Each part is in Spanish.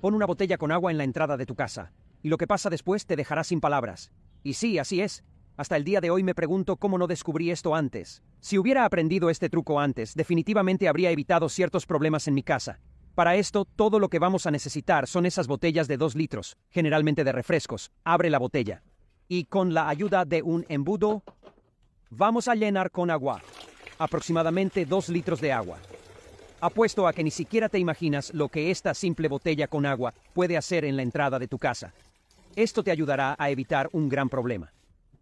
Pon una botella con agua en la entrada de tu casa, y lo que pasa después te dejará sin palabras. Y sí, así es. Hasta el día de hoy me pregunto cómo no descubrí esto antes. Si hubiera aprendido este truco antes, definitivamente habría evitado ciertos problemas en mi casa. Para esto, todo lo que vamos a necesitar son esas botellas de 2 litros, generalmente de refrescos. Abre la botella. Y con la ayuda de un embudo, vamos a llenar con agua. Aproximadamente 2 litros de agua. Apuesto a que ni siquiera te imaginas lo que esta simple botella con agua puede hacer en la entrada de tu casa. Esto te ayudará a evitar un gran problema.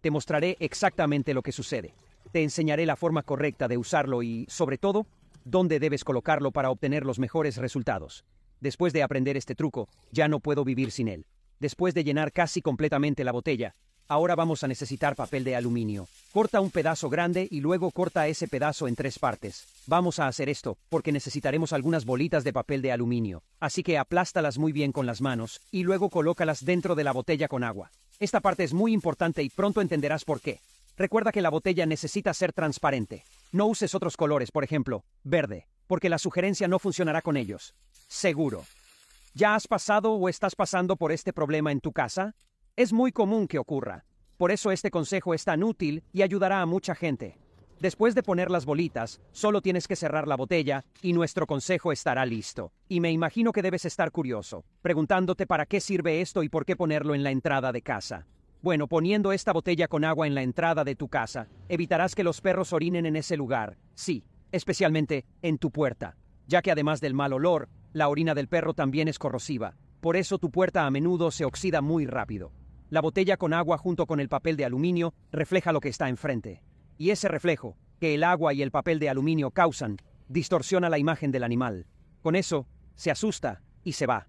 Te mostraré exactamente lo que sucede. Te enseñaré la forma correcta de usarlo y, sobre todo, dónde debes colocarlo para obtener los mejores resultados. Después de aprender este truco, ya no puedo vivir sin él. Después de llenar casi completamente la botella, ahora vamos a necesitar papel de aluminio. Corta un pedazo grande y luego corta ese pedazo en tres partes. Vamos a hacer esto, porque necesitaremos algunas bolitas de papel de aluminio, así que aplástalas muy bien con las manos y luego colócalas dentro de la botella con agua. Esta parte es muy importante y pronto entenderás por qué. Recuerda que la botella necesita ser transparente. No uses otros colores, por ejemplo, verde, porque la sugerencia no funcionará con ellos. Seguro. ¿Ya has pasado o estás pasando por este problema en tu casa? Es muy común que ocurra. Por eso este consejo es tan útil y ayudará a mucha gente. Después de poner las bolitas, solo tienes que cerrar la botella y nuestro consejo estará listo. Y me imagino que debes estar curioso, preguntándote para qué sirve esto y por qué ponerlo en la entrada de casa. Bueno, poniendo esta botella con agua en la entrada de tu casa, evitarás que los perros orinen en ese lugar, sí, especialmente en tu puerta, ya que además del mal olor, la orina del perro también es corrosiva. Por eso tu puerta a menudo se oxida muy rápido. La botella con agua junto con el papel de aluminio refleja lo que está enfrente. Y ese reflejo, que el agua y el papel de aluminio causan, distorsiona la imagen del animal. Con eso, se asusta y se va.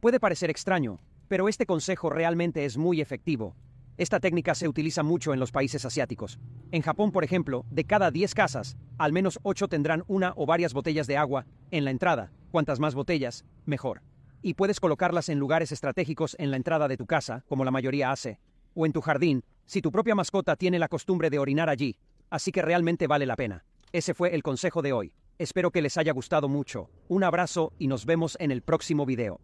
Puede parecer extraño, pero este consejo realmente es muy efectivo. Esta técnica se utiliza mucho en los países asiáticos. En Japón, por ejemplo, de cada 10 casas, al menos 8 tendrán una o varias botellas de agua en la entrada. Cuantas más botellas, mejor y puedes colocarlas en lugares estratégicos en la entrada de tu casa, como la mayoría hace, o en tu jardín, si tu propia mascota tiene la costumbre de orinar allí, así que realmente vale la pena. Ese fue el consejo de hoy. Espero que les haya gustado mucho. Un abrazo y nos vemos en el próximo video.